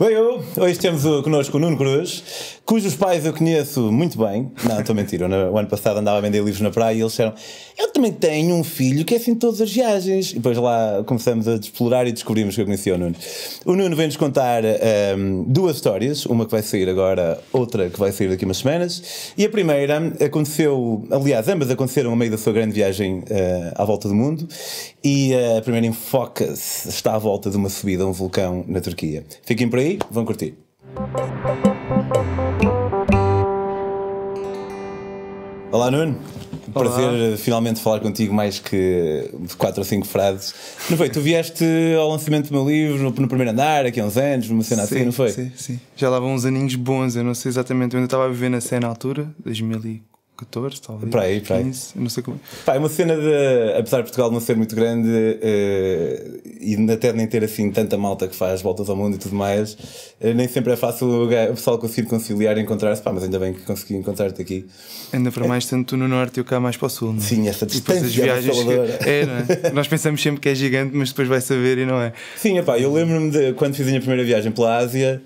Oi, eu. Hoje temos connosco o Nuno Cruz, cujos pais eu conheço muito bem. Não, estou a mentir. O ano passado andava a vender livros na praia e eles disseram: Eu também tenho um filho que é assim todas as viagens. E depois lá começamos a explorar e descobrimos que eu conhecia o Nuno. O Nuno vem-nos contar um, ehm, duas histórias, uma que vai sair agora, outra que vai sair daqui umas semanas. E a primeira aconteceu, aliás, ambas aconteceram a meio da sua grande viagem uh, à volta do mundo. E uh, a primeira enfoca-se, está à volta de uma subida a um vulcão na Turquia. Fiquem por aí aí, vão curtir. Olá Nuno, Olá. prazer eh, finalmente falar contigo mais que quatro ou cinco frases. Não foi? Tu vieste ao lançamento do meu livro no primeiro andar, aqui há uns anos, numa cena assim, sim, assim, não foi? Sim, sim. Já lá vão uns aninhos bons, eu não sei exatamente, eu ainda estava a viver na cena na altura, 2004. 14, talvez. Para aí, para aí. 15, não sei como. É. Pá, é uma cena de. Apesar de Portugal não ser muito grande uh, e até nem ter assim tanta malta que faz voltas ao mundo e tudo mais, uh, nem sempre é fácil o, pessoal conseguir conciliar e encontrar-se. Pá, mas ainda bem que consegui encontrar-te aqui. Ainda para é. mais, tanto no norte e eu cá mais para o sul. Não é? Sim, essa distância. E viagens que... é, não é? Nós pensamos sempre que é gigante, mas depois vai saber e não é. Sim, pá, eu lembro-me de quando fiz a minha primeira viagem pela Ásia.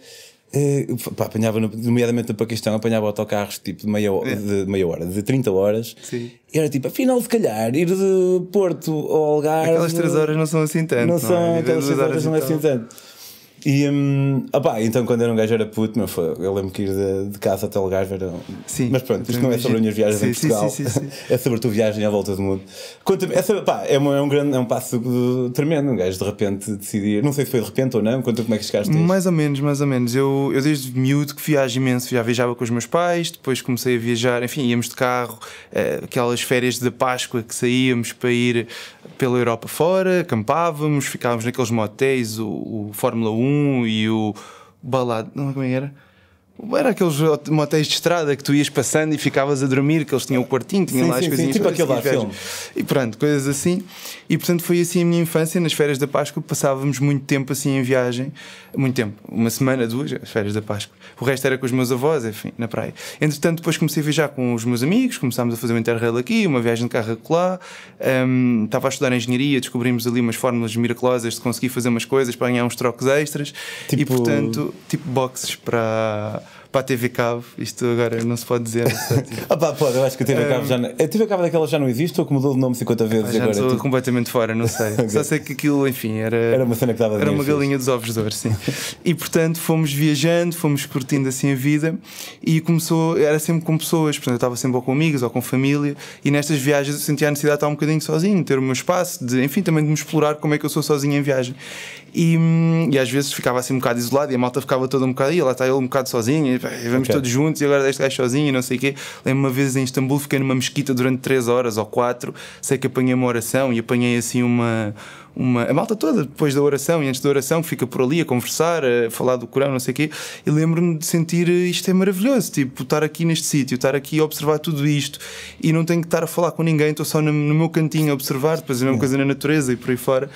Uh, pá, apanhava, nomeadamente no Paquistão, apanhava autocarros tipo de meia, hora, é. de meia hora, de 30 horas. Sim. E era tipo, afinal, se calhar, ir de Porto ao Algarve. Aquelas 3 horas não são assim tanto. Não, não é? são, é? aquelas 3 horas, horas assim não é assim tanto. E um, opá, então quando era um gajo era puto, meu, foi, eu lembro que ir de, de casa até o lugar era. Sim, mas pronto, isto não imagino. é sobre as minhas viagens sim, em Portugal, sim, sim, é sobre a tua viagem à volta do mundo. Conta essa, pá, é, uma, é, um grande, é um passo tremendo, um gajo de repente decidir, não sei se foi de repente ou não, conta como é que chegaste a Mais ou menos, mais ou menos. Eu, eu desde miúdo que viajo imenso, já viajava com os meus pais, depois comecei a viajar, enfim, íamos de carro, eh, aquelas férias de Páscoa que saíamos para ir pela Europa fora, acampávamos, ficávamos naqueles motéis, o, o Fórmula 1 e o Balada. Não, como é era? Era aqueles motéis de estrada que tu ias passando e ficavas a dormir, que eles tinham o quartinho, tinham sim, lá as sim, coisinhas. Sim, tipo aquele lá, filme. E pronto, coisas assim. E portanto foi assim a minha infância. Nas férias da Páscoa passávamos muito tempo assim em viagem. Muito tempo. Uma semana, duas, as férias da Páscoa. O resto era com os meus avós, enfim, na praia. Entretanto, depois comecei a viajar com os meus amigos, começámos a fazer um interrail aqui, uma viagem de carro lá. Um, estava a estudar engenharia, descobrimos ali umas fórmulas miraculosas de conseguir fazer umas coisas para ganhar uns trocos extras. Tipo... E portanto, tipo boxes para para a TV Cabo, isto agora não se pode dizer. ah pá, pode, eu acho que a TV Cabo já não... A TV Cabo daquela já não existe ou que mudou de nome 50 vezes ah, já agora? Estou tipo? completamente fora, não sei. okay. Só sei que aquilo, enfim, era. Era uma cena que dava Era uma galinha dos ovos de ouro, sim. e portanto fomos viajando, fomos curtindo assim a vida e começou, era sempre com pessoas, portanto eu estava sempre ou com amigos ou com família e nestas viagens eu sentia a necessidade de estar um bocadinho sozinho, ter o meu espaço, de, enfim, também de me explorar como é que eu sou sozinho em viagem. E, hum, e, às vezes ficava assim um bocado isolado e a malta ficava toda um bocado, aí lá está ele um bocado sozinho, e, vamos okay. todos juntos e agora deste gajo sozinho e não sei o quê. Lembro-me uma vez em Istambul, fiquei numa mesquita durante 3 horas ou 4, sei que apanhei uma oração e apanhei assim uma uma. A malta toda, depois da oração e antes da oração, fica por ali a conversar, a falar do Corão, não sei o quê. E lembro-me de sentir eh, isto é maravilhoso, tipo, estar aqui neste sítio, estar aqui a observar tudo isto e não tenho que estar a falar com ninguém, estou só no, no meu cantinho a observar, depois é a mesma é. coisa na natureza e por aí fora.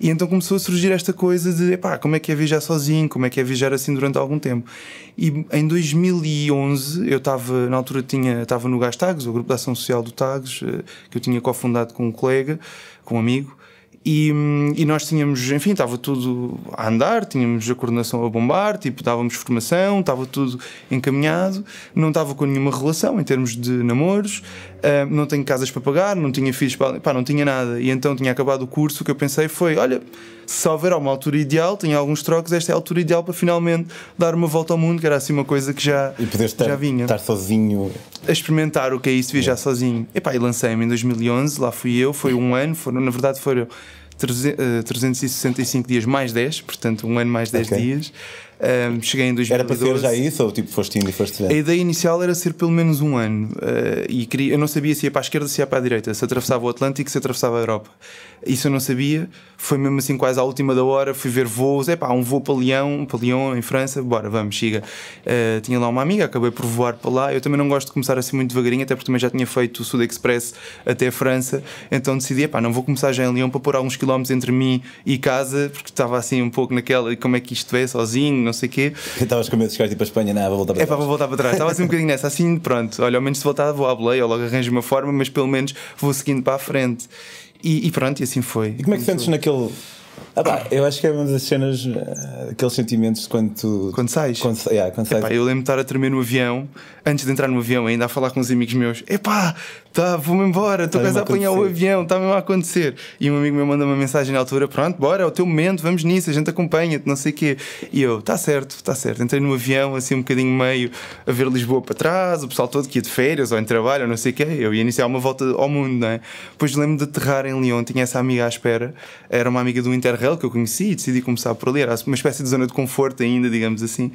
E então começou a surgir esta coisa de, pá, como é que é viajar sozinho, como é que é viajar assim durante algum tempo. E em 2011 eu estava, na altura tinha, estava no Gás Tagos o grupo de ação social do Tagos eh, que eu tinha cofundado com um colega, com um amigo, e, hum, e, nós tínhamos, enfim, estava tudo a andar, tínhamos a coordenação a bombar, tipo, dávamos formação, estava tudo encaminhado, não estava com nenhuma relação em termos de namoros, ah, não tenho casas para pagar, não tinha filhos para. Pá, não tinha nada. E então tinha acabado o curso, o que eu pensei foi: olha, se houver alguma altura ideal, tenho alguns trocos, esta é a altura ideal para finalmente dar uma volta ao mundo, que era assim uma coisa que já, e poder estar, já vinha. estar sozinho. A experimentar o que é isso, viajar é. sozinho. E pá, e lancei-me em 2011, lá fui eu, foi um ano, foram, na verdade foram 365 ah, dias mais 10, portanto, um ano mais 10 okay. dias. Um, cheguei em 2012. Era para ser já isso ou tipo foste indo e foste vendo? A ideia inicial era ser pelo menos um ano uh, e queria, eu não sabia se ia para a esquerda se ia para a direita, se atravessava o Atlântico, se atravessava a Europa. Isso eu não sabia, foi mesmo assim quase à última da hora, fui ver voos, é pá, um voo para Lyon, para Lyon em França, bora, vamos, chega. Uh, ah, tinha lá uma amiga, acabei por voar para lá, eu também não gosto de começar assim muito devagarinho, até porque também já tinha feito o Sud Express até a França, então decidi, pá, não vou começar já em Lyon para pôr alguns quilómetros entre mim e casa, porque estava assim um pouco naquela, como é que isto é, sozinho, não sei o quê. Estavas com medo de chegar tipo a Espanha, não, vou voltar para trás. É pá, vou voltar para trás. Estava assim um bocadinho nessa, assim, pronto, olha, ao menos se voltar vou à boleia, logo arranjo uma forma, mas pelo menos vou seguindo para a frente. E, e pronto, e assim foi. E como é que sentes naquele. Ah, pá, eu acho que é uma das cenas, eh, aqueles sentimentos de quando tu. Quando sais. Quando, yeah, quando sais. Epá, eu lembro de estar a tremer no avião, antes de entrar no avião, ainda a falar com uns amigos meus: epá, tá, vou-me embora, estou quase a apanhar o avião, está mesmo a acontecer. E um amigo meu manda uma mensagem na altura: pronto, bora, é o teu momento, vamos nisso, a gente acompanha-te, não sei o quê. E eu, tá certo, tá certo. Entrei no avião, assim um bocadinho meio a ver Lisboa para trás, o pessoal todo que ia de férias ou em trabalho, ou não sei o quê. Eu ia iniciar uma volta ao mundo, não é? Depois lembro de aterrar em Lyon, tinha essa amiga à espera, era uma amiga do Interrail que eu conheci e decidi começar por ali, era uma espécie de zona de conforto ainda, digamos assim.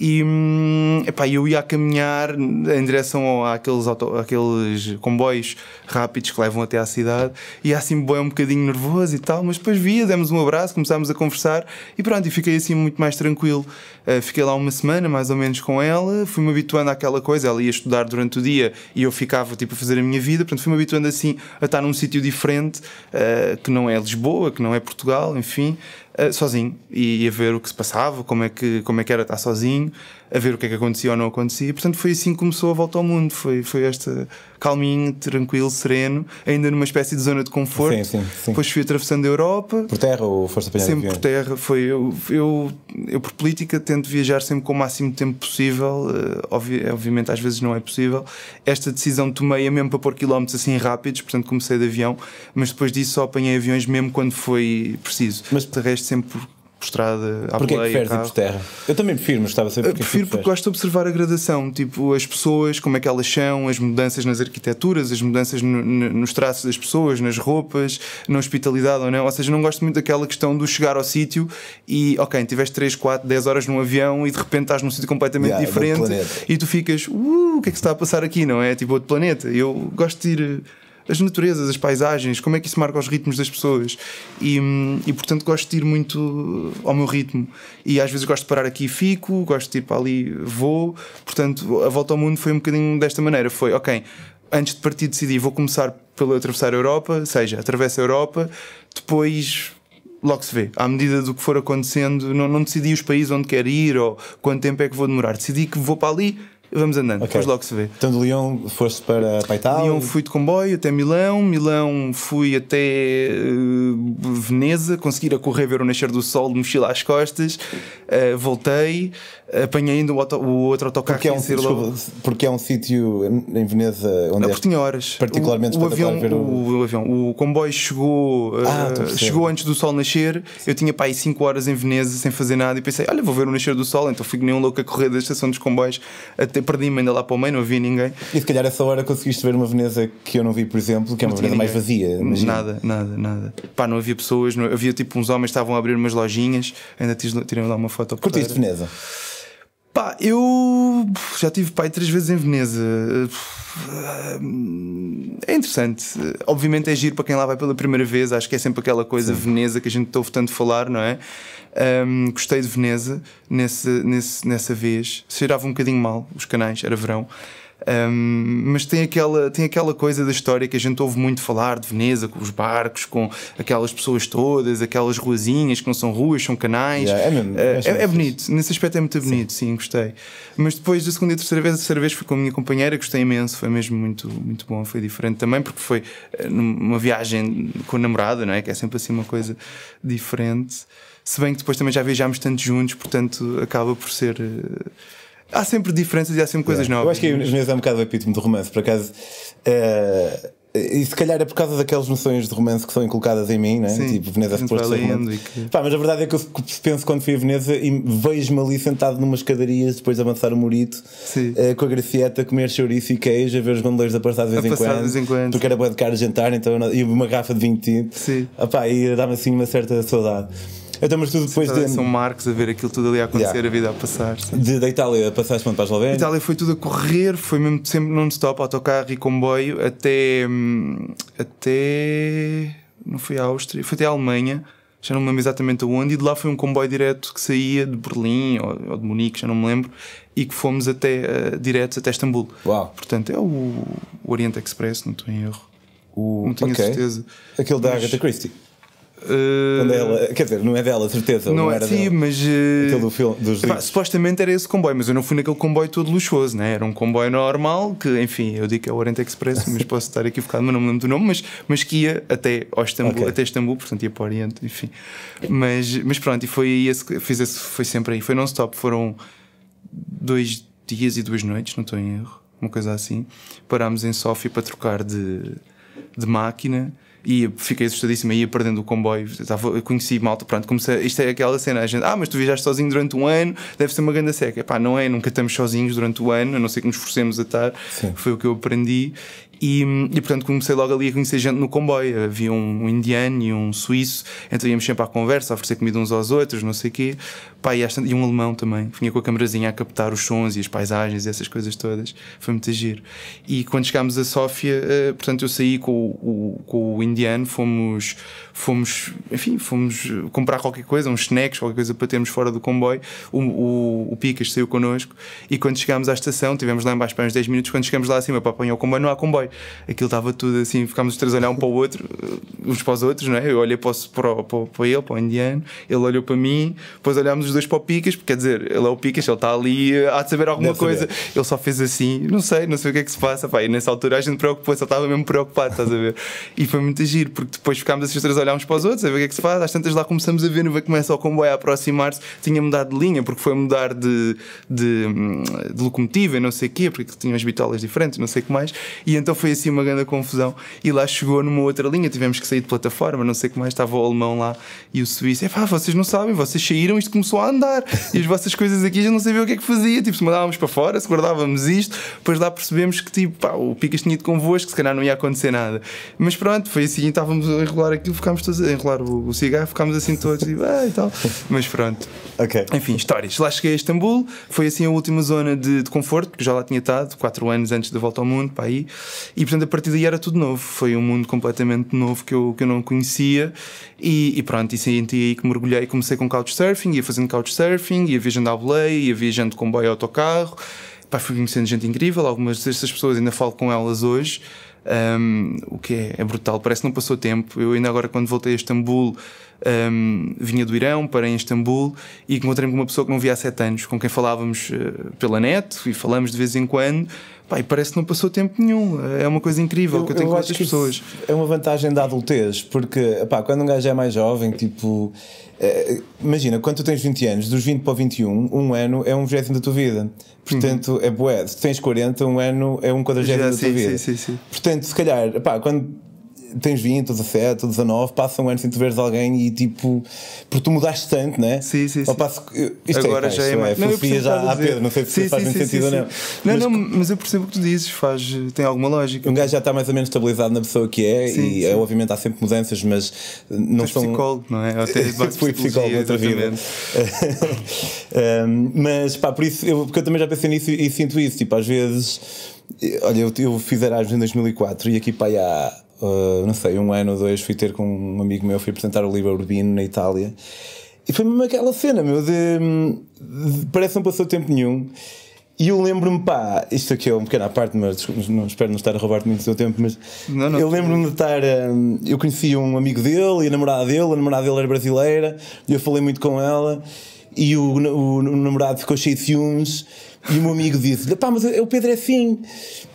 E hum, epá, eu ia a caminhar em direção àqueles, auto, àqueles comboios rápidos que levam até à cidade, e assim boi um bocadinho nervoso e tal, mas depois via, demos um abraço, começámos a conversar e pronto, e fiquei assim muito mais tranquilo. Ah, fiquei lá uma semana mais ou menos com ela, fui-me habituando àquela coisa, ela ia estudar durante o dia e eu ficava tipo a fazer a minha vida, portanto fui-me habituando assim a estar num sítio diferente, ah, que não é Lisboa, que não é Portugal, enfim. Eh, sozinho e a ver o que se passava, como é que, como é que era estar sozinho a ver o que é que acontecia ou não acontecia. E, portanto, foi assim que começou a volta ao mundo. Foi, foi este calminho, tranquilo, sereno, ainda numa espécie de zona de conforto. Sim, sim, sim. Depois fui atravessando a Europa. Por terra ou força apanhar Sempre por terra. Foi, eu, eu, eu, por política, tento viajar sempre com o máximo de tempo possível. Uh, obvi é, obviamente, às vezes não é possível. Esta decisão tomei a mesmo para pôr quilómetros assim rápidos, portanto, comecei de avião. Mas depois disso só apanhei aviões mesmo quando foi preciso. Mas de resto, sempre por por estrada, à Porquê é que prefere por terra? Eu também prefiro, mas estava a saber é Prefiro porque gosto de observar a gradação, tipo as pessoas, como é que elas são, as mudanças nas arquiteturas, as mudanças no, no, nos traços das pessoas, nas roupas, na hospitalidade ou não. Ou seja, não gosto muito daquela questão do chegar ao sítio e, ok, tiveste 3, 4, 10 horas num avião e de repente estás num sítio completamente yeah, é diferente e tu ficas, uh, o que é que se está a passar aqui, não é? Tipo outro planeta. Eu gosto de ir as naturezas, as paisagens, como é que isso marca os ritmos das pessoas. E, e portanto gosto de ir muito ao meu ritmo. E às vezes gosto de parar aqui e fico, gosto de ir para ali, vou. Portanto, a volta ao mundo foi um bocadinho desta maneira: foi, ok, antes de partir decidi, vou começar pelo atravessar a Europa, ou seja, atravessa a Europa, depois logo se vê. À medida do que for acontecendo, não, não decidi os países onde quero ir ou quanto tempo é que vou demorar. Decidi que vou para ali, Vamos andando, okay. depois logo se vê. Então de Lyon foste para, para Itália? Lyon fui de comboio até Milão, Milão fui até uh, Veneza, consegui a correr ver o nascer do sol, de mochila às costas, uh, voltei apanhei ainda o, auto, o outro autocarro porque é um, desculpa, porque é um sítio em Veneza onde é tinha horas particularmente o, o avião ver o... o... avião o comboio chegou ah, uh, chegou antes do sol nascer eu tinha para aí 5 horas em Veneza sem fazer nada e pensei olha vou ver o nascer do sol então fui nem um louco a correr da estação dos comboios até perdi-me ainda lá para o meio não havia ninguém e se calhar essa hora conseguiste ver uma Veneza que eu não vi por exemplo que é uma Veneza mais vazia imagina. nada nada nada pá não havia pessoas não... havia tipo uns homens estavam a abrir umas lojinhas ainda tirei lá uma foto curtiste Veneza eu já tive pai três vezes em Veneza. Eh, eh, é interessante. Eh, obviamente é giro para quem lá vai pela primeira vez. Acho que é sempre aquela coisa Sim. Veneza que a gente ouve tanto falar, não é? Um, gostei de Veneza nesse, nesse, nessa vez. Cheirava um bocadinho mal os canais, era verão. Um, mas tem aquela, tem aquela coisa da história que a gente ouve muito falar de Veneza, com os barcos, com aquelas pessoas todas, aquelas ruazinhas que não são ruas, são canais. Yeah, é, mesmo, ah, é, é, é, bonito, nesse aspecto é muito bonito, sim. sim. gostei. Mas depois da segunda e terceira vez, a terceira vez foi com a minha companheira, gostei imenso, foi mesmo muito, muito bom, foi diferente também, porque foi eh, numa viagem com o namorado não é? Que é sempre assim uma coisa diferente. Se bem que depois também já viajámos tanto juntos, portanto acaba por ser. Uh, há sempre diferenças e há sempre coisas é. novas. Eu acho que aí, meus é um bocado o epítome do romance, por acaso. Uh, e se calhar é por causa daquelas noções de romance que são inculcadas em mim, né? Sim, tipo Veneza se pôs que... Pá, mas a verdade é que eu penso quando fui a Veneza e vejo-me ali sentado numas escadarias depois de avançar o Murito uh, com a Gracieta a comer chouriço e queijo, a ver os gondoleiros a passar de vez, a em, passar quando, de vez em quando, porque era boa de cara jantar então, e uma garrafa de vinho tinto. Sim. Ah, e dava me assim uma certa saudade. Então, mas tu depois de. São Marcos a ver aquilo tudo ali a acontecer, yeah. a vida a passar. De, da Itália passaste para a Eslovénia? Itália foi tudo a correr, foi mesmo sempre non-stop, autocarro e comboio, até. Hum, até. não foi à Áustria, foi até à Alemanha já não me lembro exatamente aonde, e de lá foi um comboio direto que saía de Berlim ou, de Munique, já não me lembro, e que fomos até uh, eh, diretos até Istambul. Uau. Portanto, é o, o Oriente Express, não estou em erro. O... Não tenho okay. certeza. Aquele mas... da Agatha Christie. Eh, Quando é ela, quer dizer, não é dela, certeza. Não, não é, era sim, dela. mas. Eh, do filme, dos epá, supostamente era esse comboio, mas eu não fui naquele comboio todo luxuoso, né? era um comboio normal que, enfim, eu digo que é o Oriente Express, mas posso estar equivocado, mas não me lembro do nome, mas, mas que ia até, ao Istambul, okay. até Istambul, portanto ia para o Oriente, enfim. Mas, mas pronto, e foi aí, esse, fiz esse, foi sempre aí, foi non-stop, foram dois dias e duas noites, não estou em erro, uma coisa assim. Parámos em Sofia para trocar de, de máquina e fiquei assustadíssimo, ia perdendo o comboio. Estava, conheci malta, pronto, comecei, isto é aquela cena, a gente, ah, mas tu viajaste sozinho durante um ano, deve ser uma grande seca. Epá, não é, nunca estamos sozinhos durante o ano, a não ser que nos forcemos a estar, Sim. foi o que eu aprendi. E, e, portanto comecei logo ali a conhecer gente no comboio. Havia um, um, indiano e um suíço, então íamos sempre à conversa, a oferecer comida uns aos outros, não sei o quê. Pá, e, e um alemão também, vinha com a camerazinha a captar os sons e as paisagens e essas coisas todas. Foi muito giro. E quando chegámos a Sófia, uh, portanto eu saí com o, com o indiano, fomos, fomos, enfim, fomos eh, comprar qualquer coisa, uns snacks, qualquer coisa para termos fora do comboio. O, o, o Picas saiu connosco e quando chegámos à estação, tivemos lá embaixo para uns 10 minutos. Quando chegámos lá acima para apanhar o comboio, não há comboio aquilo estava tudo assim, ficámos os três a olhar um para o outro, eh, uns para os outros, não é? Eu olhei para, o, para, para, para ele, para o indiano, ele olhou para mim, depois olhámos os dois para o Picas, porque quer dizer, ele é o Picas, ele está ali, eh, há de saber alguma Deve coisa. Saber. Ele só fez assim, não sei, não sei o que é que se passa, pá, e nessa altura a gente preocupou-se, ele estava mesmo preocupado, estás a ver? E foi muito giro, porque depois ficámos esses três a olhar uns para os outros, a ver o que é que se faz, às tantas lá começamos a ver, no ver é? começa é o comboio a aproximar-se, tinha mudado de linha, porque foi mudar de, de, de locomotiva e não sei o quê, porque tinha as bitolas diferentes, não sei o que mais, e então foi assim uma grande confusão. E lá chegou numa outra linha, tivemos que sair de plataforma, não sei o que mais, estava o alemão lá e o suíço. É pá, vocês não sabem, vocês saíram, isto começou a andar. E as vossas coisas aqui já não sabia o que é que fazia. Tipo, se mandávamos para fora, se guardávamos isto, depois lá percebemos que tipo, pá, o Picas tinha ido convosco, se calhar não ia acontecer nada. Mas pronto, foi assim, estávamos a enrolar aquilo, ficámos todos a enrolar o, o cigarro, ficámos assim todos e, ah, e tal. Mas pronto. ok Enfim, histórias. Lá cheguei a Istambul, foi assim a última zona de, de conforto, porque já lá tinha estado, quatro anos antes da volta ao mundo, para aí. E portanto, a partir daí era tudo novo. Foi um mundo completamente novo que eu, que eu não conhecia. E, e pronto, e senti aí que mergulhei. Comecei com couchsurfing, ia fazendo couchsurfing, ia viajando à boleia, ia viajando com comboio e autocarro. Pá, fui conhecendo gente incrível. Algumas dessas pessoas ainda falo com elas hoje. Um, o que é, é, brutal, parece que não passou tempo. Eu ainda agora, quando voltei a Istambul, um, vinha do Irão, para em Istambul e encontrei-me com uma pessoa que não via há sete anos, com quem falávamos uh, pela net e falamos de vez em quando, Pá, e parece que não passou tempo nenhum. É uma coisa incrível eu, que eu tenho eu com outras pessoas. É uma vantagem da adultez, porque pá, quando um gajo é mais jovem, tipo. Eh, imagina, quando tu tens 20 anos, dos 20 para 21, um ano é um vigésimo da tua vida. Portanto, uhum. é boé. Se tens 40, um ano é um quadragésimo da tua sim, vida. Sim, sim, sim. Portanto, se calhar, pá, quando tens 20, 17, 19, passam um anos sem tu veres alguém e tipo. Porque tu mudaste tanto, né? Sim, sim. sim. isto é, Agora é, já é mais. não, eu já a Pedro, não sei se sim, faz sim, sim sentido ou não. Não, mas, não, mas eu percebo o que tu dizes, faz, tem alguma lógica. Um gajo já está mais ou menos estabilizado na pessoa que é e é, obviamente há sempre mudanças, mas não mas são. psicólogo, não é? Até fui psicólogo outra vida. um, mas pá, por isso, eu, porque eu também já pensei nisso e, e sinto isso, tipo, às vezes. Olha, eu, eu fiz Erasmus em 2004 e aqui pá, há uh, não sei, um ano ou dois, fui ter com um amigo meu, fui apresentar o livro Urbino na Itália. E foi mesmo aquela cena, meu, de, de parece que não passou tempo nenhum. E eu lembro-me, pá, isto aqui é um pequeno à parte, mas não, espero não estar a roubar-te muito do seu tempo, mas não, não, eu lembro-me de estar. Um, eu conheci um amigo dele e a namorada dele, a namorada dele era brasileira, eu falei muito com ela e o, o, o namorado ficou cheio de ciúmes e o meu amigo disse-lhe: pá, mas o Pedro é assim.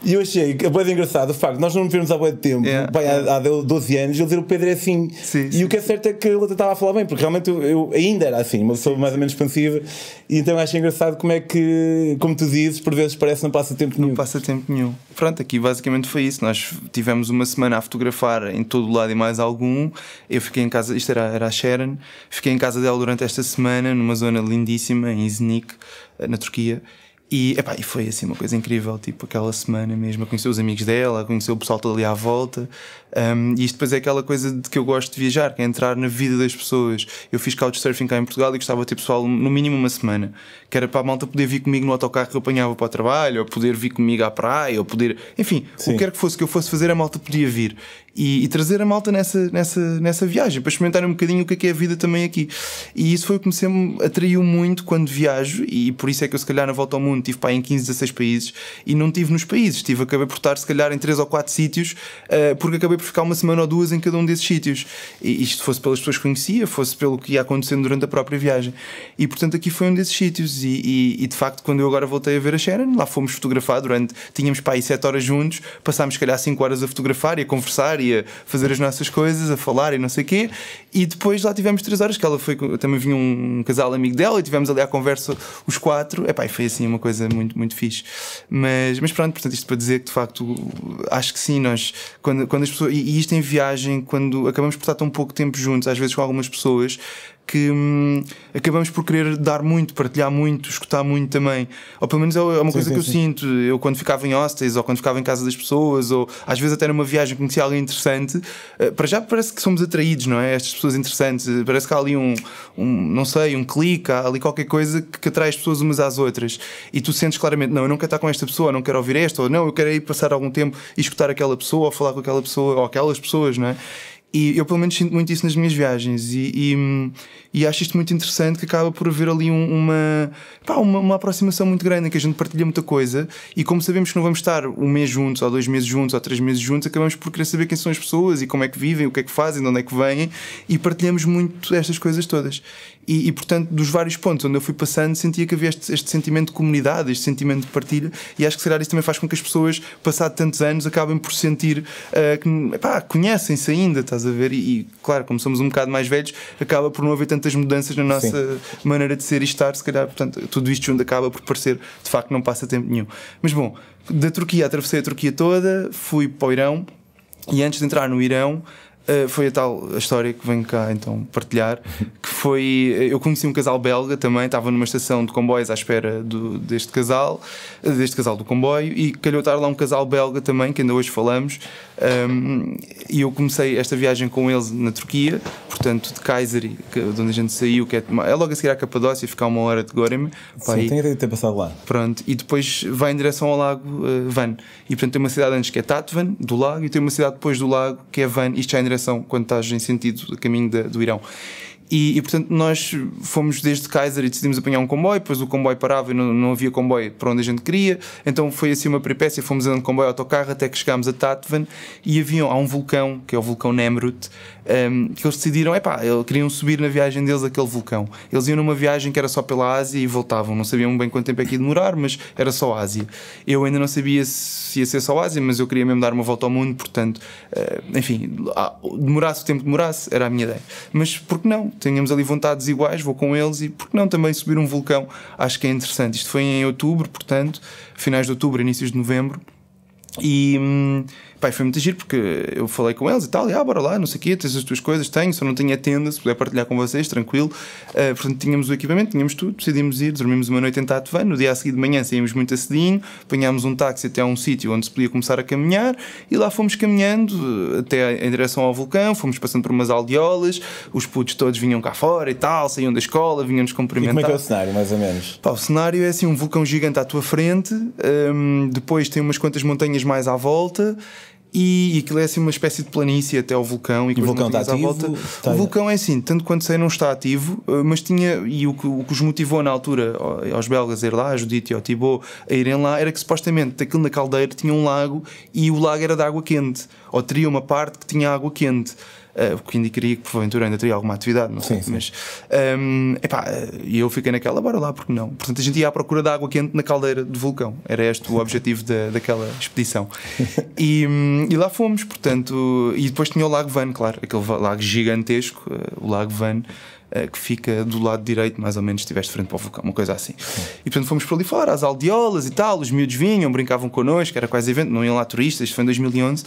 E eu achei que é boa engraçado o facto nós não nos vemos há muito tempo, yeah, pai, yeah. há 12 é. anos, ele dizer o Pedro é assim. Sim, e sim. o que é certo é que ele estava a falar bem, porque realmente eu, eu ainda era assim, uma pessoa sim, mais ou menos expansiva. E então acho engraçado como é que, como tu dizes, por vezes parece não passa tempo nenhum. Não passa tempo nenhum. Pronto, aqui basicamente foi isso. Nós tivemos uma semana a fotografar em todo o lado e mais algum. Eu fiquei em casa, isto era, era a Sharon, fiquei em casa dela durante esta semana, numa zona lindíssima, em Iznik, na Turquia e, epá, e foi assim uma coisa incrível, tipo aquela semana mesmo, a conhecer os amigos dela, a conhecer o pessoal todo ali à volta. Um, e isto depois é aquela coisa de que eu gosto de viajar, que é entrar na vida das pessoas. Eu fiz couchsurfing cá em Portugal e gostava de ter pessoal no mínimo uma semana, que era para a malta poder vir comigo no autocarro que eu apanhava para o trabalho, ou poder vir comigo à praia, ou poder. Enfim, Sim. o que quer que fosse que eu fosse fazer, a malta podia vir e, e, trazer a malta nessa, nessa, nessa viagem, para experimentar um bocadinho o que é, que é a vida também aqui. E isso foi o que me atraiu muito quando viajo, e por isso é que eu, se calhar, na volta ao mundo tive pá, em 15, 16 países e não tive nos países, tive acabei por estar, se calhar, em 3 ou 4 sítios, uh, porque acabei por ficar uma semana ou duas em cada um desses sítios. E isto fosse pelas pessoas que conhecia, fosse pelo que ia acontecendo durante a própria viagem. E portanto, aqui foi um desses sítios, e, e, e de facto, quando eu agora voltei a ver a Sharon, lá fomos fotografar durante, tínhamos pá, aí 7 horas juntos, passámos, se calhar, 5 horas a fotografar e a conversar. E e a fazer as nossas coisas, a falar e não sei o quê. E depois lá tivemos três horas, que ela foi. Também vinha um casal amigo dela e tivemos ali a conversa os quatro. Epá, e foi assim uma coisa muito, muito fixe. Mas, mas pronto, portanto, isto para dizer que de facto acho que sim, nós, quando, quando as pessoas. E, e isto em viagem, quando acabamos por estar tão pouco tempo juntos, às vezes com algumas pessoas, que hum, acabamos por querer dar muito, partilhar muito, escutar muito também. Ou pelo menos é, é uma sim, coisa sim, que eu sim. sinto. Eu quando ficava em hostels, ou quando ficava em casa das pessoas, ou às vezes até numa viagem conhecia alguém interessante, eh, para já parece que somos atraídos, não é? Estas pessoas interessantes. Eh, parece que há ali um, um não sei, um clique, há ali qualquer coisa que, que atrai as pessoas umas às outras. E tu sentes claramente, não, eu não quero estar com esta pessoa, não quero ouvir esta, ou não, eu quero ir passar algum tempo e escutar aquela pessoa, ou falar com aquela pessoa, ou aquelas pessoas, não é? E eu, pelo menos, sinto muito isso nas minhas viagens e, e, e acho isto muito interessante que acaba por haver ali um, uma, pá, uma, uma, aproximação muito grande em que a gente partilha muita coisa e, como sabemos que não vamos estar um mês juntos, ou dois meses juntos, ou três meses juntos, acabamos por querer saber quem são as pessoas e como é que vivem, o que é que fazem, de onde é que vêm e partilhamos muito estas coisas todas. E, e portanto, dos vários pontos onde eu fui passando, sentia que havia este, este, sentimento de comunidade, este sentimento de partilha e acho que, será isso também faz com que as pessoas, passado tantos anos, acabem por sentir uh, que pá, conhecem-se ainda, estás estás a ver? E, e, claro, como somos um bocado mais velhos, acaba por não haver tantas mudanças na nossa Sim. maneira de ser e estar, se calhar, portanto, tudo isto junto acaba por parecer de facto não passa tempo nenhum. Mas bom, da Turquia atravessei a Turquia toda, fui para o Irão e antes de entrar no Irão eh, foi a tal a história que venho cá então partilhar, que foi eh, eu conheci um casal belga também, estava numa estação de comboios à espera do, deste casal, deste casal do comboio, e calhou estar lá um casal belga também, que ainda hoje falamos, um, ehm, e eu comecei esta viagem com eles na Turquia, portanto de Kayseri, que, de onde a gente saiu, que é, é logo a seguir à Capadócia, ficar uma hora de Gorem. Sim, aí, tenho de ter passado lá. Pronto, e depois vai em direção ao lago uh, Van, e portanto tem uma cidade antes que é Tatvan, do lago, e tem uma cidade depois do lago que é Van, isto já é em direção quando estás em sentido caminho do Irão. E, e, portanto nós fomos desde Kaiser e decidimos apanhar um comboio, depois o comboio parava e não, não havia comboio para onde a gente queria, então foi assim uma peripécia, fomos andando de comboio autocarro até que chegámos a Tatvan e havia, há um vulcão, que é o vulcão Nemrut, um, que eles decidiram, epá, eles queriam subir na viagem deles aquele vulcão. Eles iam numa viagem que era só pela Ásia e voltavam, não sabiam bem quanto tempo é que ia demorar, mas era só Ásia. Eu ainda não sabia se ia ser só Ásia, mas eu queria mesmo dar uma volta ao mundo, portanto, uh, enfim, demorasse o tempo que demorasse, era a minha ideia. Mas por que não? tenhamos ali vontades iguais, vou com eles e por que não também subir um vulcão? Acho que é interessante. Isto foi em outubro, portanto, finais de outubro, inícios de novembro. E, hum, Pai, foi muito giro porque eu falei com eles e tal, e ah, bora lá, não sei o quê, tens as tuas coisas, tenho, só não tenho a tenda, se puder partilhar com vocês, tranquilo. Uh, portanto, tínhamos o equipamento, tínhamos tudo, decidimos ir, dormimos uma noite em Tatuan, no dia a seguir de manhã saímos muito acedinho, apanhámos um táxi até a um sítio onde se podia começar a caminhar, e lá fomos caminhando até em direção ao vulcão, fomos passando por umas aldeolas, os putos todos vinham cá fora e tal, saíam da escola, vinham-nos cumprimentar. E como é que é o cenário, mais ou menos? Pá, o cenário é assim, um vulcão gigante à tua frente, um, ehm, depois tem umas quantas montanhas mais à volta, e aquilo é assim uma espécie de planície até ao vulcão e, e o vulcão está ativo, volta. Está... O vulcão é assim, tanto quanto sei não está ativo, eh, mas tinha, e o que, o que os motivou na altura aos belgas a ir lá, a Judite e ao Thibaut a irem lá, era que supostamente aquilo na caldeira tinha um lago e o lago era de água quente, ou teria uma parte que tinha água quente. Eh, o que indicaria que porventura ainda teria alguma atividade, não sei. Sim, sim. Mas, um, ehm, epá, e eu fiquei naquela, bora lá, porque não? Portanto, a gente ia à procura da água quente na caldeira do vulcão. Era este o objetivo da, daquela expedição. E, hum, e, lá fomos, portanto, e depois tinha o Lago Van, claro, aquele lago gigantesco, eh, o Lago Van. Eh, que fica do lado direito, mais ou menos, estiveste frente para o vulcão, uma coisa assim. E portanto fomos para ali fora, as aldeolas e tal, os miúdos vinham, brincavam connosco, era quase evento, não iam lá turistas, isto foi em 2011.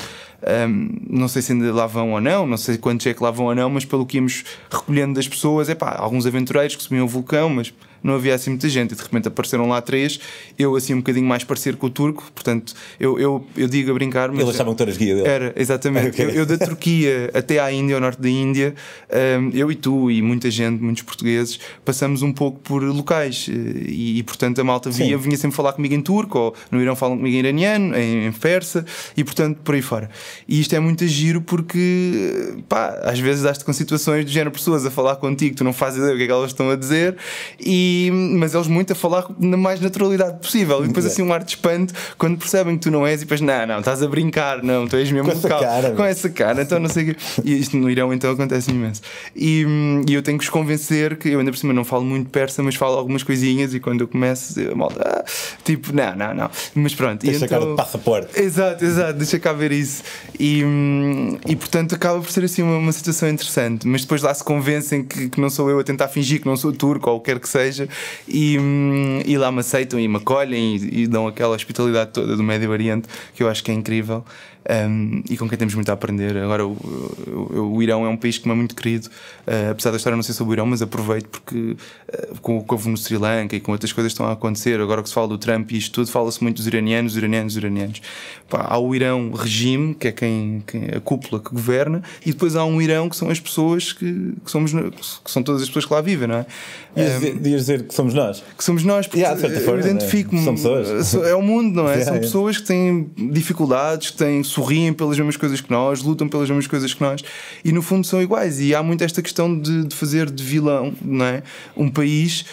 Um, não sei se ainda lá vão ou não, não sei quantos é que lá vão ou não, mas pelo que íamos recolhendo das pessoas, é pá, alguns aventureiros que subiam o vulcão, mas não havia assim muita gente e de repente apareceram lá três, eu assim um bocadinho mais parecido com o turco, portanto eu, eu, eu digo a brincar. Mas Eles achavam que tu eras guia dele. Era, exatamente. Okay. Eu, eu, da Turquia até à Índia, ao norte da Índia, hum, eu e tu e muita gente, muitos portugueses, passamos um pouco por locais eh, e, e portanto a malta via, vinha sempre falar comigo em turco, ou no Irão falam comigo em iraniano, em, em persa e portanto por aí fora. E isto é muito giro porque, pá, às vezes dás-te com situações de género pessoas a falar contigo, tu não fazes ideia o que é que elas estão a dizer e mas eles muito a falar na mais naturalidade possível. E depois assim um ar de espanto quando percebem que tu não és e depois, não, não, estás a brincar, não, tu és mesmo com local. Essa cara, com essa cara, então não sei o quê. E isto no Irão então acontece imenso. E, e, eu tenho que os convencer que eu ainda por cima não falo muito persa, mas falo algumas coisinhas e quando eu começo, eu, malta, ah, tipo, não, não, não. Mas pronto. Deixa então, a de passaporte. Exato, exato, deixa cá ver isso. E, e portanto acaba por ser assim uma, uma situação interessante. Mas depois lá se convencem que, que não sou eu a tentar fingir que não sou turco ou o que quer que seja seja, e, hum, e lá me aceitam e me acolhem e, e dão aquela hospitalidade toda do Médio Oriente que eu acho que é incrível um, e com quem temos muito a aprender. Agora, o, o, o Irão é um país que me é muito querido, uh, apesar da história não ser sobre o Irão, mas aproveito porque uh, com o que houve no Sri Lanka e com outras coisas que estão a acontecer, agora que se fala do Trump e isto tudo, fala-se muito dos iranianos, iranianos, iranianos. Pá, há o Irão regime, que é quem, quem, a cúpula que governa, e depois há um Irão que são as pessoas que, que somos, que são todas as pessoas que lá vivem, não é? Ias um, dizer que somos nós. Que somos nós, porque yeah, eu identifico-me. É? São pessoas. É o mundo, não é? Yeah, são pessoas que têm dificuldades, que têm sorriem pelas mesmas coisas que nós, lutam pelas mesmas coisas que nós e no fundo são iguais. E há muito esta questão de, de fazer de vilão não é? um país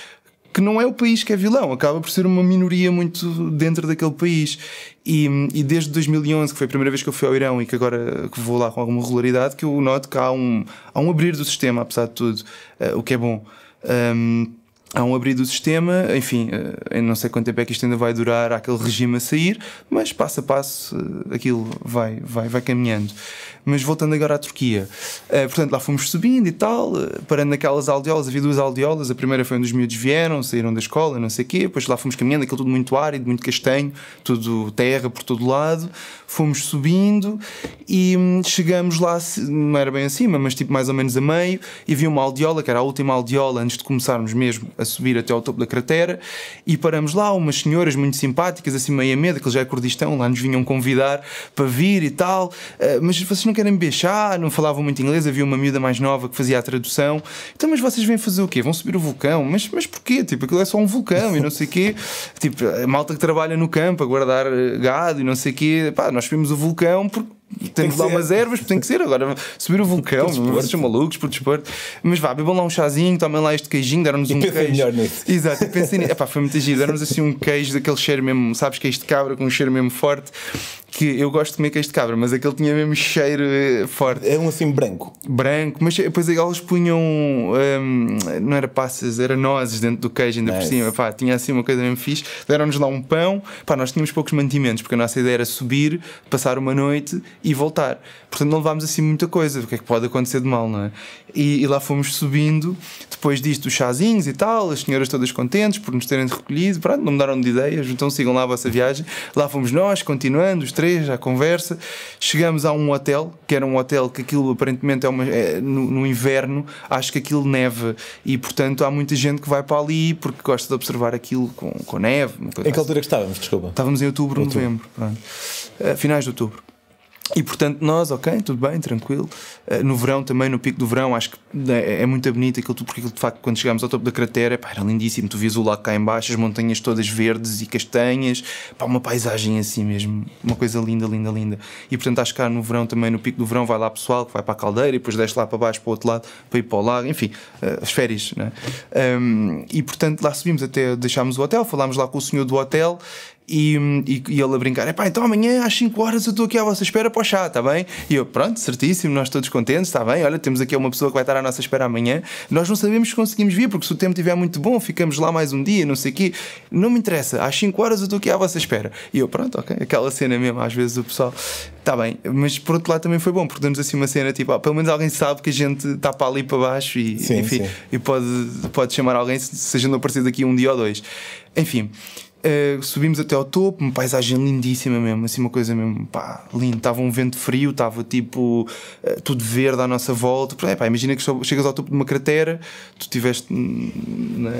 que não é o país que é vilão, acaba por ser uma minoria muito dentro daquele país. E, e, desde 2011, que foi a primeira vez que eu fui ao Irão e que agora que vou lá com alguma regularidade, que eu noto que há um, há um abrir do sistema, apesar de tudo, uh, o que é bom. Um, há um abrir do sistema, enfim, eh, não sei quanto tempo é que isto ainda vai durar aquele regime a sair, mas passo a passo eh, aquilo vai, vai, vai caminhando. Mas voltando agora à Turquia, eh, portanto lá fomos subindo e tal, parando naquelas aldeolas, havia duas aldeolas, a primeira foi onde os miúdos vieram, saíram da escola, não sei o quê, depois lá fomos caminhando, aquilo tudo muito árido, muito castanho, tudo terra por todo lado, fomos subindo e hum, chegamos lá, não era bem acima, mas tipo mais ou menos a meio, e havia uma aldeola, que era a última aldeola antes de começarmos mesmo a subir até ao topo da cratera e paramos lá, umas senhoras muito simpáticas, assim meia meda medo, que já é cordistão lá nos vinham convidar para vir e tal, ah, mas vocês não querem me beijar não falavam muito inglês, havia uma miúda mais nova que fazia a tradução, então mas vocês vêm fazer o quê? Vão subir o vulcão? Mas, mas porquê? Tipo, aquilo é só um vulcão e não sei o quê, tipo, a malta que trabalha no campo a guardar ah, gado e não sei o quê, pá, nós subimos o vulcão porque temos lá ser. umas ervas, tem que ser. Agora, subir o vulcão, vocês são malucos por desporto. Mas vá, bebam lá um chazinho, tomem lá este queijinho, deram-nos um queijo. melhor nisso. Exato, eu pensei nisso. Epá, foi muito giro, deram-nos assim um queijo daquele cheiro mesmo, sabes, queijo é de cabra com um cheiro mesmo forte que eu gosto de comer queijo de cabra, mas aquele tinha mesmo cheiro eh, forte. É um assim branco. Branco, mas depois eh, é, eles punham. Um, não era passas, era nozes dentro do queijo, ainda nice. por cima. Pá, tinha assim uma coisa mesmo fixe. Deram-nos lá um pão. Pá, nós tínhamos poucos mantimentos, porque a nossa ideia era subir, passar uma noite e voltar. Portanto, não levámos assim muita coisa. O que é que pode acontecer de mal, não é? E, e lá fomos subindo. Depois disto, os chazinhos e tal, as senhoras todas contentes por nos terem recolhido. Pronto, não deram de ideias, então sigam lá a vossa viagem. Lá fomos nós, continuando, os três três à conversa. Chegamos a um hotel, que era um hotel que aquilo aparentemente é, uma, é no, no, inverno, acho que aquilo neve e portanto há muita gente que vai para ali porque gosta de observar aquilo com, com neve. em que assim. altura assim. que estávamos, desculpa? Estávamos em outubro, outubro. novembro, pronto. Eh, finais de outubro. E portanto, nós, ok, tudo bem, tranquilo. Eh, no verão também, no pico do verão, acho que né, é, é muito bonito aquilo tudo, porque aquilo, de facto, quando chegámos ao topo da cratera, pá, era lindíssimo. Tu vias o lago cá embaixo, as montanhas todas verdes e castanhas, pá, uma paisagem assim mesmo, uma coisa linda, linda, linda. E portanto, acho que cá no verão também, no pico do verão, vai lá pessoal que vai para a caldeira e depois desce lá para baixo, para o outro lado, para ir para o lago, enfim, eh, as férias, né? Um, e portanto, lá subimos até, deixámos o hotel, falámos lá com o senhor do hotel e, e, e, ele a brincar: é pá, então amanhã às 5 horas eu estou aqui à vossa espera para o chá, está bem? E eu, pronto, certíssimo, nós todos contentes, está bem? Olha, temos aqui uma pessoa que vai estar à nossa espera amanhã. Nós não sabemos se conseguimos vir, porque se o tempo estiver muito bom, ficamos lá mais um dia, não sei o quê. Não me interessa, às 5 horas eu estou aqui à vossa espera. E eu, pronto, ok, aquela cena mesmo, às vezes o pessoal está bem, mas por outro lado também foi bom, porque damos assim uma cena tipo, ah, pelo menos alguém sabe que a gente está para ali para baixo e, sim, enfim, sim. e pode, pode chamar alguém se, não aparecer daqui um dia ou dois. Enfim. Uh, subimos até ao topo, uma paisagem lindíssima mesmo, assim uma coisa mesmo, pá, lindo. Estava um vento frio, estava tipo uh, tudo verde à nossa volta. É, pá, imagina que chegas ao topo de uma cratera, tu estiveste na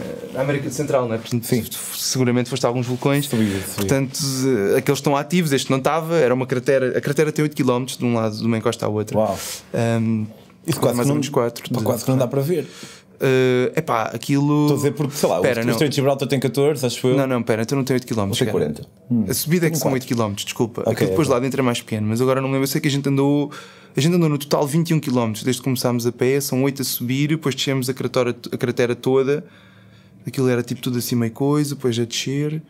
América Central, não é? Portanto, Sim. seguramente foste a alguns vulcões. Sim, sim. Portanto, uh, aqueles estão ativos, este não estava. Era uma cratera, a cratera tem 8 km de um lado de uma encosta à outra. Uau! Um, isso quase, mais ou menos 4. Quase que não dá para ver. Uh, epá, aquilo. Estou a dizer porque, sei lá, pera, o, não. Estreito de Gibraltar tem 14, acho que foi. Não, não, pera, então não tem 8 km. Tem 40. Hum. A subida é que são 8 km, desculpa. Okay, Aquilo depois é lá dentro é mais pequeno, mas agora não me lembro. Eu sei que a gente andou. A gente andou no total 21 km desde que começámos a pé, são 8 a subir, depois descemos a, cratora, a cratera toda. Aquilo era tipo tudo acima e coisa, depois a descer.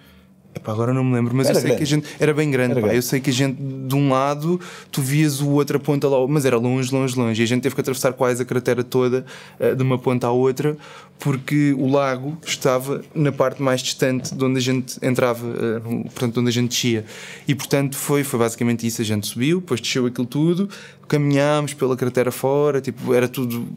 Epá, agora não me lembro, mas era eu sei grande. que a gente era bem grande, era grande, Eu sei que a gente de um lado tu vias o outra ponta lá, mas era longe, longe, longe. E a gente teve que atravessar quase a cratera toda eh, de uma ponta à outra, porque o lago estava na parte mais distante de onde a gente entrava, eh, portanto, de onde a gente descia. E portanto foi, foi basicamente isso. A gente subiu, depois desceu aquilo tudo, caminhámos pela cratera fora, tipo, era tudo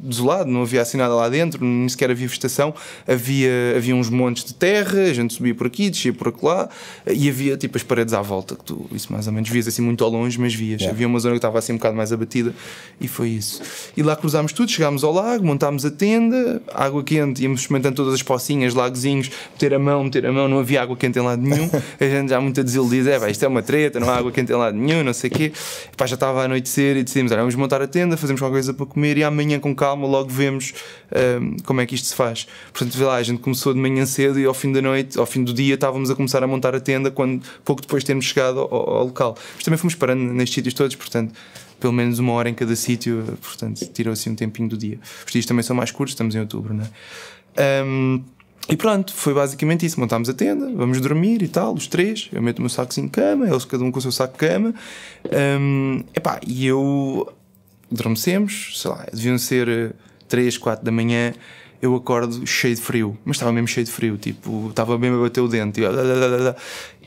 desolado, não havia assim nada lá dentro, nem sequer havia vegetação, havia, havia uns montes de terra, a gente subia por aqui, descia por lá e havia tipo as paredes à volta, que tu, isso mais ou menos vias assim muito ao longe, mas vias. Havia uma zona que estava assim um bocado mais abatida e foi isso. E lá cruzámos tudo, chegámos ao lago, montámos a tenda, água quente, íamos experimentando todas as pocinhas, lagozinhos, meter a mão, meter a mão, não havia água quente em lado nenhum, a gente já muito desiludida, é, pá, isto é uma treta, não há água quente em lado nenhum, não sei o quê. E, pá, já estava a anoitecer e decidimos, olha, vamos montar a tenda, fazemos qualquer coisa para comer e amanhã manhã com calma, logo vemos um, como é que isto se faz. Portanto, lá, a gente começou de manhã cedo e ao fim da noite, ao fim do dia, estávamos a começar a montar a tenda quando pouco depois de termos chegado ao, ao local. Mas também fomos parando nestes sítios todos, portanto, pelo menos uma hora em cada sítio, portanto, tirou assim um tempinho do dia. Os dias também são mais curtos, estamos em outubro, não é? Um, e pronto, foi basicamente isso. Montámos a tenda, vamos dormir e tal, os três. Eu meto o meu saco de cama, eles cada um com o seu saco de cama. Um, epá, e eu adormecemos, sei lá, deviam ser 3, eh, 4 da manhã, eu acordo cheio de frio, mas estava mesmo cheio de frio, tipo, estava mesmo a bater o dente.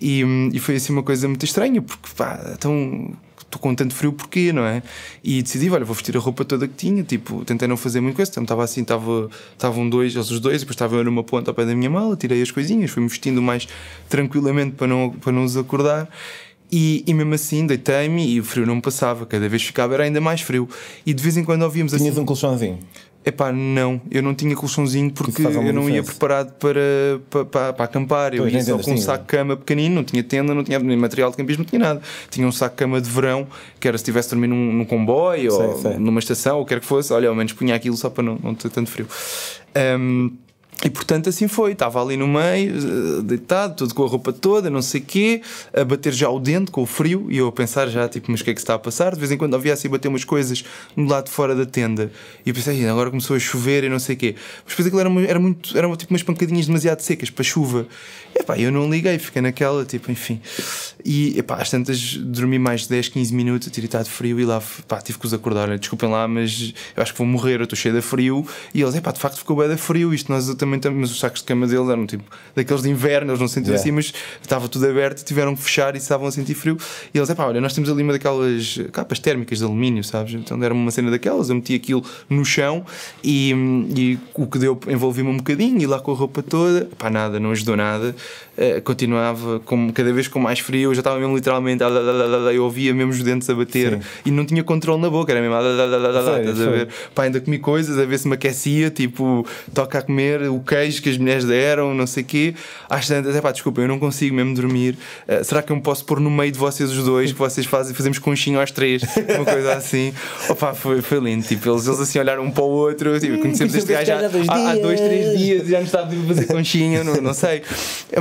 E, hum, e foi assim uma coisa muito estranha, porque pá, então estou com tanto frio porquê, não é? E decidi, olha, vou vestir a roupa toda que tinha, tipo, tentei não fazer muito coisa, então estava assim, estava, estavam dois, eles os dois, depois estava eu numa ponta ao pé da minha mala, tirei as coisinhas, fui-me vestindo mais tranquilamente para não, para não os acordar. E, e, mesmo assim deitei-me e o frio não me passava, cada vez ficava era ainda mais frio. E de vez em quando ouvíamos Tinhas assim. Tinhas um colchãozinho? Epá, não, eu não tinha colchãozinho porque eu não diferença. ia preparado para, para, para, para acampar. Eu pois, ia só com um saco-cama pequenino, não tinha tenda, não tinha nem material de campismo, não tinha nada. Tinha um saco-cama de verão, que era se estivesse dormindo num, num comboio sei, ou sei. numa estação, ou quer que fosse, olha, ao menos punha aquilo só para não, não ter tanto frio. Um, e portanto assim foi, estava ali no meio, eh, deitado, tudo com a roupa toda, não sei quê, a bater já o dente com o frio e eu a pensar já, tipo, mas o que é que está a passar? De vez em quando havia assim bater umas coisas no lado de fora da tenda e pensei, agora começou a chover e não sei quê. Mas depois aquilo era, era muito, eram tipo umas pancadinhas demasiado secas para chuva. E pá, eu não liguei, fiquei naquela, tipo, enfim. E pá, às tantas dormi mais de 10, 15 minutos, tinha estado frio e lá, pá, tive que os acordar, né? desculpem lá, mas eu acho que vou morrer, eu estou cheio de frio. E eles, pá, de facto ficou bem de frio, isto nós também também, mas os sacos de cama deles eram tipo daqueles de inverno, eles não sentiam yeah. assim, mas estava tudo aberto, tiveram que fechar e estavam a sentir frio. E eles, é pá, olha, nós temos ali uma daquelas capas térmicas de alumínio, sabes? Então deram uma cena daquelas, eu meti aquilo no chão e, e o que deu, envolvi-me um bocadinho e lá com a roupa toda, pá, nada, não ajudou nada. Uh, continuava com, cada vez com mais frio, eu já estava mesmo literalmente, eu ouvia mesmo os dentes a bater Sim. e não tinha controle na boca, era mesmo, estás a ver? Pá, ainda comi coisas, a ver se me aquecia, tipo, toca a comer, o o queijo que as mulheres deram, não sei o quê. Às tantas, é pá, desculpa, eu não consigo mesmo dormir. Uh, será que eu me posso pôr no meio de vocês os dois, que vocês fazem, fazemos conchinho às três, uma coisa assim? Opa, foi, foi lindo. Tipo, eles, eles assim olharam um para o outro, tipo, hum, conhecemos este gajo há, dois é há, há, dois, três dias, e já nos sabe fazer conchinha, não, não sei.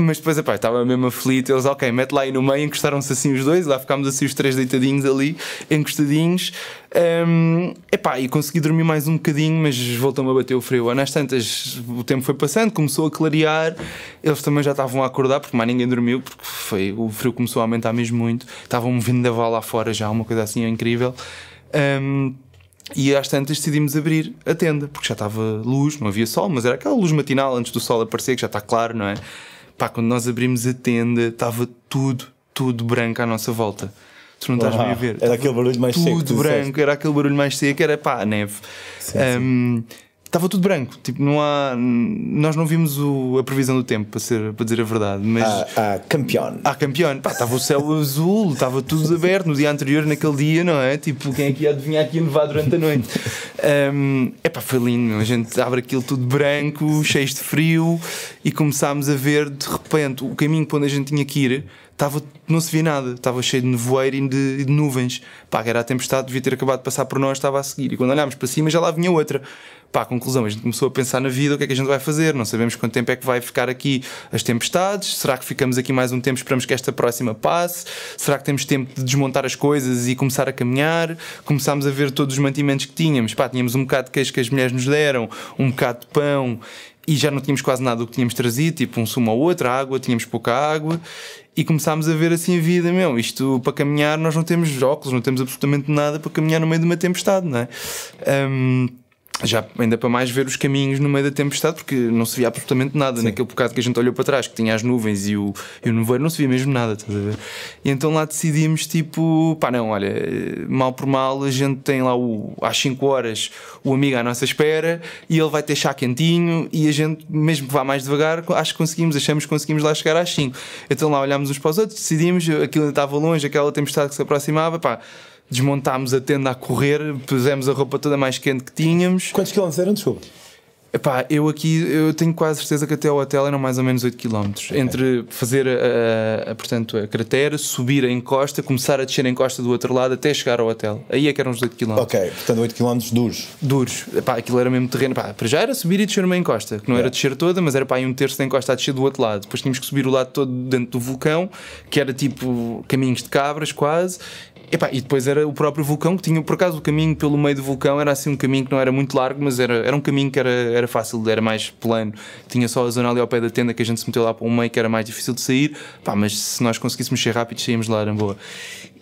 Mas depois, pá, estava mesmo aflito. Eles, ok, mete lá aí no meio, encostaram-se assim os dois, lá ficámos assim os três deitadinhos ali, encostadinhos. Um, epá, e consegui dormir mais um bocadinho, mas voltou-me a bater o frio. Nas tantas, o tempo foi passando, começou a clarear, eles também já estavam a acordar, porque mais ninguém dormiu, porque foi, o frio começou a aumentar mesmo muito. Estava um vendaval lá fora já, uma coisa assim incrível. Um, e às tantas decidimos abrir a tenda, porque já estava luz, não havia sol, mas era aquela luz matinal antes do sol aparecer, que já está claro, não é? Pá, quando nós abrimos a tenda, estava tudo, tudo branco à nossa volta tu não estás bem a ver. Era aquele barulho mais tudo seco. Tudo branco, disseste. era aquele barulho mais seco, era pá, neve. Sim, um, sim estava tudo branco. Tipo, não há. Nós não vimos o, a previsão do tempo, para, ser, para dizer a verdade. Mas. Ah, campeão. Ah, campeão. Pá, estava o céu azul, estava tudo aberto no dia anterior, naquele dia, não é? Tipo, quem é que ia adivinhar que ia nevar durante a noite? É pá, foi lindo, A gente abre aquilo tudo branco, cheio de frio e começámos a ver de repente o caminho para onde a gente tinha que ir Tava, não se via nada, estava cheio de nevoeiro e de, de, nuvens. Pá, que era a tempestade, devia ter acabado de passar por nós, estava a seguir. E quando olhámos para cima, já lá vinha outra. Pá, conclusão, a gente começou a pensar na vida, o que é que a gente vai fazer? Não sabemos quanto tempo é que vai ficar aqui as tempestades, será que ficamos aqui mais um tempo, esperamos que esta próxima passe? Será que temos tempo de desmontar as coisas e começar a caminhar? Começámos a ver todos os mantimentos que tínhamos. Pá, tínhamos um bocado de queijo que as mulheres nos deram, um bocado de pão e já não tínhamos quase nada do que tínhamos trazido, tipo um sumo ou outro, água, tínhamos pouca água e começámos a ver assim a vida, meu, isto para caminhar nós não temos óculos, não temos absolutamente nada para caminhar no meio de uma tempestade, não é? Um, já ainda para mais ver os caminhos no meio da tempestade, porque não se via absolutamente nada. Sim. Naquele bocado que a gente olhou para trás, que tinha as nuvens e o, e o nevoeiro, não se via mesmo nada, estás a ver? E então lá decidimos, tipo, pá, não, olha, eh, mal por mal, a gente tem lá o, às 5 horas o amigo à nossa espera e ele vai ter chá quentinho e a gente, mesmo que vá mais devagar, acho que conseguimos, achamos que conseguimos lá chegar às 5. Então lá olhámos uns para os outros, decidimos, aquilo ainda estava longe, aquela tempestade que se aproximava, pá desmontámos a tenda a correr, pusemos a roupa toda mais quente que tínhamos. Quantos quilómetros eram, desculpa? Epá, eu aqui eu tenho quase certeza que até o hotel eram mais ou menos 8 km. Okay. Entre fazer a, a, portanto, a cratera, subir a encosta, começar a descer a encosta do outro lado até chegar ao hotel. Aí é que eram os 8 km. Ok, portanto 8 km duros. Duros. Epá, aquilo era mesmo terreno. para já era subir e descer uma encosta, que não yeah. era descer toda, mas era para um terço da encosta a descer do outro lado. Depois tínhamos que subir o lado todo dentro do vulcão, que era tipo caminhos de cabras quase, e depois era o próprio vulcão que tinha, por acaso, o caminho pelo meio do vulcão era assim um caminho que não era muito largo, mas era, era um caminho que era, era fácil, era mais plano. Tinha só a zona ali ao pé da tenda que a gente se meteu lá para o meio que era mais difícil de sair, pá, mas se nós conseguíssemos ser rápidos, saímos lá, era boa.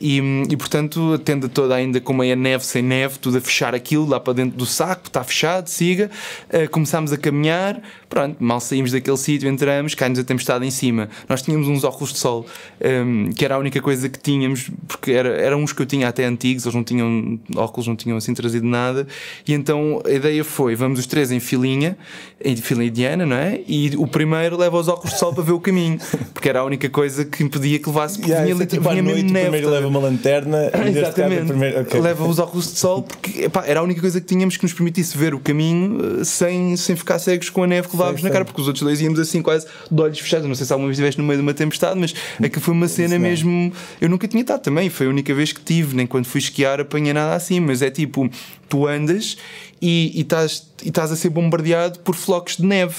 E, e portanto, a tenda toda ainda com meia neve, sem neve, tudo a fechar aquilo lá para dentro do saco, está fechado, siga. Uh, começámos a caminhar, pronto, mal saímos daquele sítio, entramos, cai-nos a tempestade em cima. Nós tínhamos uns óculos de sol, um, ehm, que era a única coisa que tínhamos, porque era, era eram uns que eu tinha até antigos, eles não tinham óculos, não tinham assim trazido nada. E então a ideia foi: vamos os três em filinha, em fila indiana, não é? E o primeiro leva os óculos de sol para ver o caminho, porque era a única coisa que impedia que levasse. Porque yeah, vinha, é tipo, vinha à noite, neve, o primeiro leva uma lanterna ah, exatamente. Primeiro... Okay. leva os óculos de sol, porque epá, era a única coisa que tínhamos que nos permitisse ver o caminho eh, sem, sem ficar cegos com a neve que levávamos na cara, porque os outros dois íamos assim quase de olhos fechados. Não sei se alguma vez estiveste no meio de uma tempestade, mas é que foi uma cena mesmo. Eu nunca tinha estado também, foi a única vez vez que tive, nem quando fui esquiar apanhei nada assim, mas é tipo, tu andas e, estás, a ser bombardeado por flocos de neve.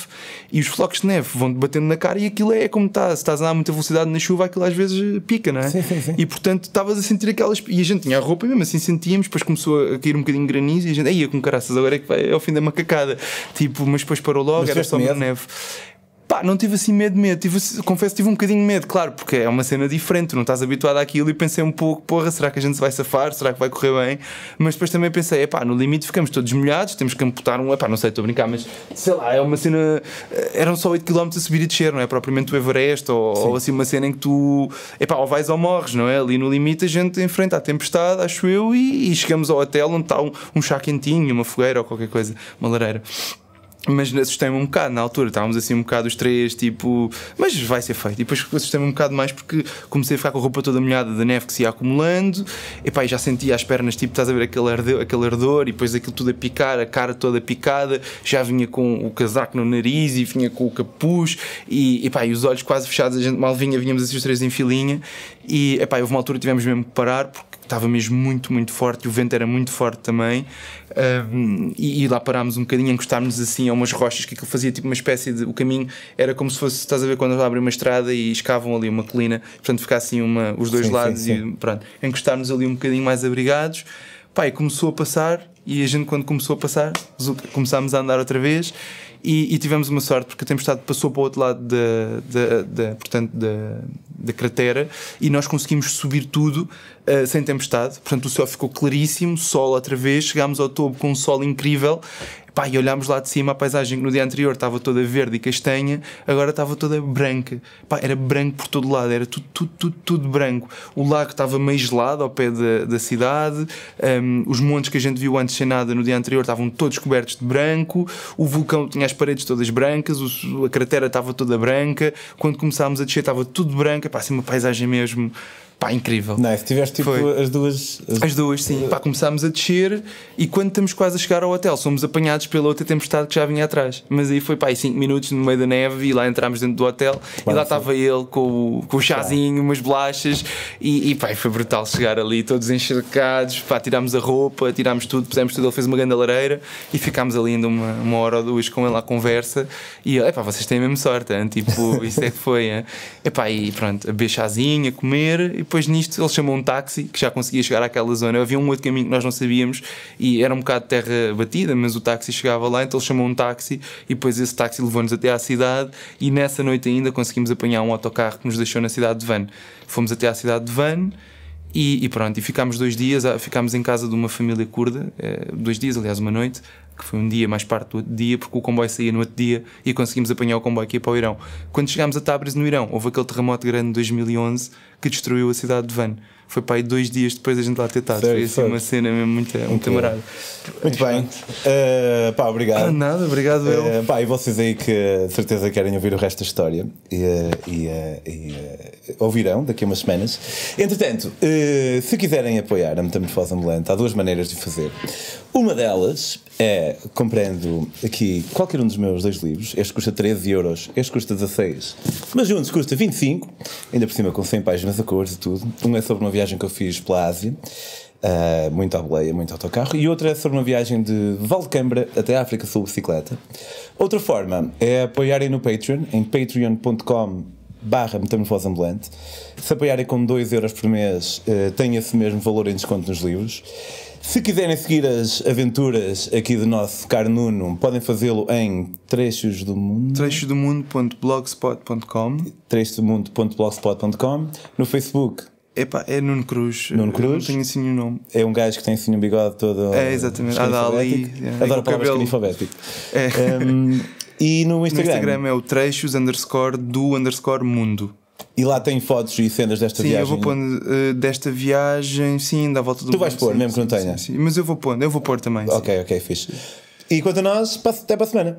E os flocos de neve vão-te batendo na cara e aquilo é como está. Se estás a dar muita velocidade na chuva, aquilo às vezes pica, não é? Sim, sim, sim. E portanto estavas a sentir aquelas. E a gente tinha a roupa mesmo, assim sentíamos, depois começou a cair um bocadinho de granizo e a gente, aí com caraças, agora é que vai ao é fim da macacada. Tipo, mas depois parou logo, mas era só neve. Pá, não tive assim medo, medo. Tive, confesso tive um bocadinho medo, claro, porque é uma cena diferente, não estás habituado àquilo e pensei um pouco, porra, será que a gente se vai safar? Será que vai correr bem? Mas depois também pensei, é pá, no limite ficamos todos molhados, temos que amputar um, é pá, não sei, estou a brincar, mas sei lá, é uma cena. Eh, eram só 8 km a subir e descer, não é? Propriamente o Everest ou, ou assim uma cena em que tu, é pá, ou vais ou morres, não é? Ali no limite a gente enfrenta a tempestade, acho eu, e, e chegamos ao hotel onde está um, um chá quentinho, uma fogueira ou qualquer coisa, uma lareira mas assustei-me um bocado na altura, estávamos assim um bocado os três, tipo, mas vai ser feito. E depois assustei-me um bocado mais porque comecei a ficar com a roupa toda molhada da neve que se ia acumulando, e pá, já sentia as pernas, tipo, estás a ver aquele ardor, aquele ardor, e depois aquilo tudo a picar, a cara toda picada, já vinha com o casaco no nariz e vinha com o capuz, e, e pá, e os olhos quase fechados, a gente mal vinha, vínhamos assim os três em filinha, e epá, houve uma altura que tivemos mesmo que parar porque estava mesmo muito, muito forte e o vento era muito forte também. Um, e, e, lá parámos um bocadinho, encostámos assim a umas rochas que aquilo fazia tipo uma espécie de. O caminho era como se fosse, estás a ver, quando abrem uma estrada e escavam ali uma colina, portanto ficar assim uma, os dois sim, lados sim, sim. e pronto. Encostámos ali um bocadinho mais abrigados. Pá, e começou a passar e a gente, quando começou a passar, começámos a andar outra vez. E, e tivemos uma sorte porque a tempestade passou para o outro lado da, da portanto, da, da cratera e nós conseguimos subir tudo uh, sem tempestade. Portanto, o céu ficou claríssimo, sol outra vez, chegámos ao topo com um sol incrível Pá, e olhámos lá de cima, a paisagem que no dia anterior estava toda verde e castanha, agora estava toda branca. Pá, era branco por todo lado, era tudo, tudo, tudo, tudo branco. O lago estava meio gelado ao pé da, da cidade, um, os montes que a gente viu antes sem nada no dia anterior estavam todos cobertos de branco, o vulcão tinha as paredes todas brancas, o, a cratera estava toda branca, quando começámos a descer estava tudo branco, pá, assim uma paisagem mesmo Pá, incrível. Nice. É? Tiveste tipo Foi. as duas. As... as duas, sim. Pá, começámos a descer e quando estamos quase a chegar ao hotel, somos apanhados pela outra tempestade que já vinha atrás. Mas aí foi pá, 5 minutos no meio da neve e lá entramos dentro do hotel e lá assim. estava ele com, com o chazinho, umas bolachas e, e pá, foi brutal chegar ali, todos encharcados. Pá, tirámos a roupa, tirámos tudo, pusemos tudo. Ele fez uma grande lareira e ficámos ali ainda uma, uma hora ou duas com ele à conversa. E é pá, vocês têm a mesma sorte, hein? tipo, isso é que foi. é pá, e pronto, a beber chazinho, a comer. E, depois nisto ele chamou um táxi, que já conseguia chegar àquela zona. Havia um outro caminho que nós não sabíamos e era um bocado de terra batida, mas o táxi chegava lá, então ele chamou um táxi e depois esse táxi levou-nos até à cidade. E nessa noite ainda conseguimos apanhar um autocarro que nos deixou na cidade de Van. Fomos até à cidade de Van. E, e, pronto, e ficámos dois dias, ah, ficámos em casa de uma família curda, eh, dois dias, aliás, uma noite, que foi um dia mais parte do outro dia, porque o comboio saía no outro dia e conseguimos apanhar o comboio aqui para o Irão. Quando chegámos a Tabriz, no Irão, houve aquele terremoto grande de 2011 que destruiu a cidade de Van. Foi para aí dois dias depois da gente lá ter estado. Foi assim uma cena mesmo muito, muito marada. Muito bem. Uh, pá, obrigado. Ah, nada, obrigado uh, pá, e vocês aí que de certeza querem ouvir o resto da história e, eh, e, e ouvirão daqui a umas semanas. Entretanto, uh, se quiserem apoiar a Metamorfose Ambulante, há duas maneiras de fazer. Uma delas é, compreendo aqui qualquer um dos meus dois livros. Este custa 13 euros, este custa 16. Mas juntos custa 25, ainda por cima com 100 páginas a cores e tudo. Um é sobre uma viagem que eu fiz pela Ásia, uh, muito à boleia, muito autocarro. E outro é sobre uma viagem de Valdecambra até a África sou bicicleta. Outra forma é apoiarem no Patreon, em patreon.com barra metamorfose ambulante. Se apoiarem com 2€ euros por mês, uh, tem esse mesmo valor em desconto nos livros. Se quiserem seguir as aventuras aqui do nosso caro Nuno, podem fazê-lo em trechos do mundo. trechosdomundo.blogspot.com trechosdomundo.blogspot.com No Facebook. Epá, é Nuno Cruz. Nuno Cruz. Eu não tenho assim o nome. É um gajo que tem assim um bigode todo. É, exatamente. Adoro É, Adoro palavras alfabético. É. Um, e no Instagram? No Instagram é o trechos underscore do underscore mundo. E lá tem fotos e cenas desta sim, viagem. Sim, eu vou pondo uh, desta viagem, sim, da volta do Tu vais pôr, mesmo que não tenha. Sim, mas eu vou pondo, eu vou pôr também. Ok, ok, fixe. E quanto a nós, até para a semana.